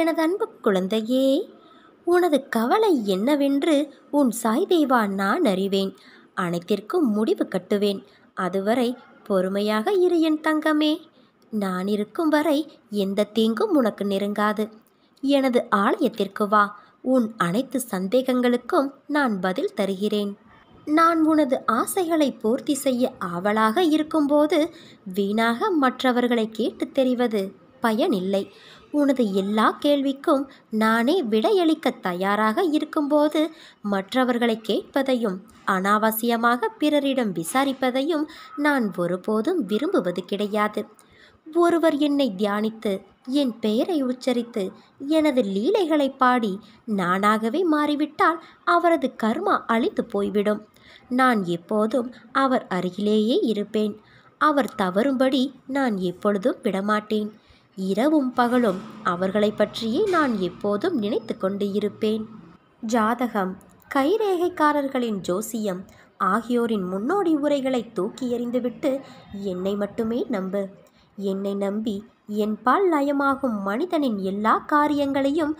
எனது அன்பு குழந்தையே உனது கவலை என்னவென்று உன் சாய்தேவா நான் அறிவேன் அனைத்திற்கும் முடிவு கட்டுவேன் அதுவரை பொறுமையாக இரு என் தங்கமே நான் இருக்கும் வரை எந்த தீங்கும் உனக்கு நெருங்காது எனது ஆலயத்திற்கு வா உன் அனைத்து சந்தேகங்களுக்கும் நான் பதில் தருகிறேன் நான் உனது ஆசைகளை பூர்த்தி செய்ய ஆவலாக இருக்கும்போது வீணாக மற்றவர்களை கேட்டு தெரிவது பயனில்லை உனது எல்லா கேள்விக்கும் நானே விடையளிக்க தயாராக இருக்கும்போது மற்றவர்களை கேட்பதையும் அனாவசியமாக பிறரிடம் விசாரிப்பதையும் நான் ஒருபோதும் விரும்புவது கிடையாது ஒருவர் என்னை தியானித்து என் பெயரை உச்சரித்து எனது லீலைகளை பாடி நானாகவே மாறிவிட்டால் அவரது கர்மா அழித்து போய்விடும் நான் எப்போதும் அவர் அருகிலேயே இருப்பேன் அவர் தவறும்படி நான் எப்பொழுதும் விடமாட்டேன் இரவும் பகலும் அவர்களை பற்றியே நான் எப்போதும் நினைத்து கொண்டு இருப்பேன் ஜாதகம் கைரேகைக்காரர்களின் ஜோசியம் ஆகியோரின் முன்னோடி உரைகளை தூக்கி எறிந்துவிட்டு என்னை மட்டுமே நம்பு என்னை நம்பி என் பால் லயமாகும் மனிதனின் எல்லா காரியங்களையும்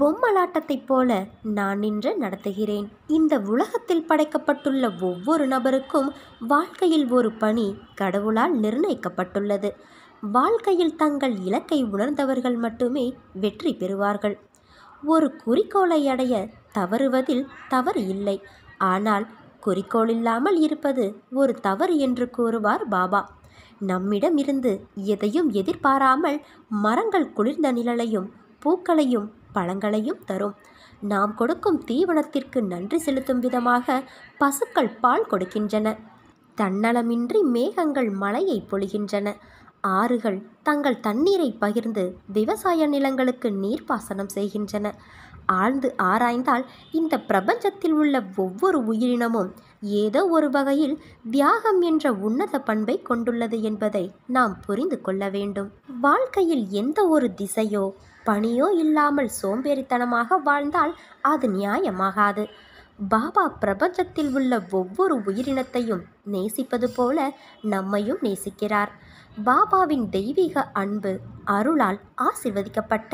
பொம்மலாட்டத்தைப் போல நான் நின்று நடத்துகிறேன் இந்த உலகத்தில் படைக்கப்பட்டுள்ள ஒவ்வொரு நபருக்கும் வாழ்க்கையில் ஒரு பணி கடவுளால் நிர்ணயிக்கப்பட்டுள்ளது வாழ்க்கையில் தங்கள் இலக்கை உணர்ந்தவர்கள் மட்டுமே வெற்றி பெறுவார்கள் ஒரு குறிக்கோளை அடைய தவறுவதில் தவறு இல்லை ஆனால் குறிக்கோள் இல்லாமல் இருப்பது ஒரு தவறு என்று கூறுவார் பாபா நம்மிடம் இருந்து எதையும் எதிர்பாராமல் மரங்கள் குளிர்ந்த நிழலையும் பூக்களையும் பழங்களையும் தரும் நாம் கொடுக்கும் தீவனத்திற்கு நன்றி செலுத்தும் விதமாக பசுக்கள் பால் கொடுக்கின்றன தன்னலமின்றி மேகங்கள் மழையை பொழிகின்றன ஆறுகள் தங்கள் தண்ணீரை பகிர்ந்து விவசாய நிலங்களுக்கு நீர்ப்பாசனம் செய்கின்றன ஆழ்ந்து ஆராய்ந்தால் இந்த பிரபஞ்சத்தில் உள்ள ஒவ்வொரு உயிரினமும் ஏதோ ஒரு வகையில் தியாகம் என்ற உன்னத பண்பை கொண்டுள்ளது என்பதை நாம் புரிந்து கொள்ள வேண்டும் வாழ்க்கையில் எந்த ஒரு திசையோ பணியோ இல்லாமல் சோம்பேறித்தனமாக வாழ்ந்தால் அது நியாயமாகாது பாபா பிரபஞ்சத்தில் உள்ள ஒவ்வொரு உயிரினத்தையும் நேசிப்பது போல நம்மையும் நேசிக்கிறார் பாபாவின் தெய்வீக அன்பு அருளால் ஆசிர்வதிக்கப்பட்ட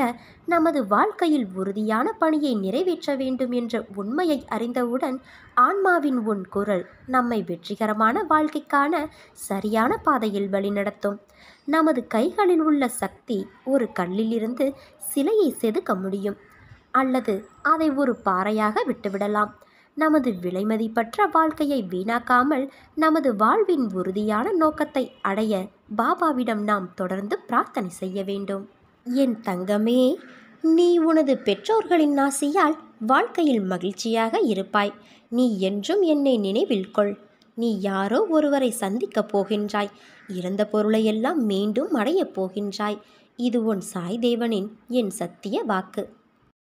நமது வாழ்க்கையில் உறுதியான பணியை நிறைவேற்ற வேண்டும் என்ற உண்மையை அறிந்தவுடன் ஆன்மாவின் உன் குரல் நம்மை வெற்றிகரமான வாழ்க்கைக்கான சரியான பாதையில் வழிநடத்தும் நமது கைகளில் உள்ள சக்தி ஒரு கல்லிலிருந்து சிலையை செதுக்க முடியும் அல்லது அதை ஒரு பாறையாக விட்டுவிடலாம் நமது விலைமதிப்பற்ற வாழ்க்கையை வீணாக்காமல் நமது வாழ்வின் உறுதியான நோக்கத்தை அடைய பாபாவிடம் நாம் தொடர்ந்து பிரார்த்தனை செய்ய வேண்டும் என் தங்கமே நீ உனது பெற்றோர்களின் ஆசையால் வாழ்க்கையில் மகிழ்ச்சியாக இருப்பாய் நீ என்றும் என்னை நினைவில் கொள் நீ யாரோ ஒருவரை சந்திக்கப் போகின்றாய் இறந்த பொருளையெல்லாம் மீண்டும் அடையப் போகின்றாய் இது உன் சாய் தேவனின் என் சத்திய வாக்கு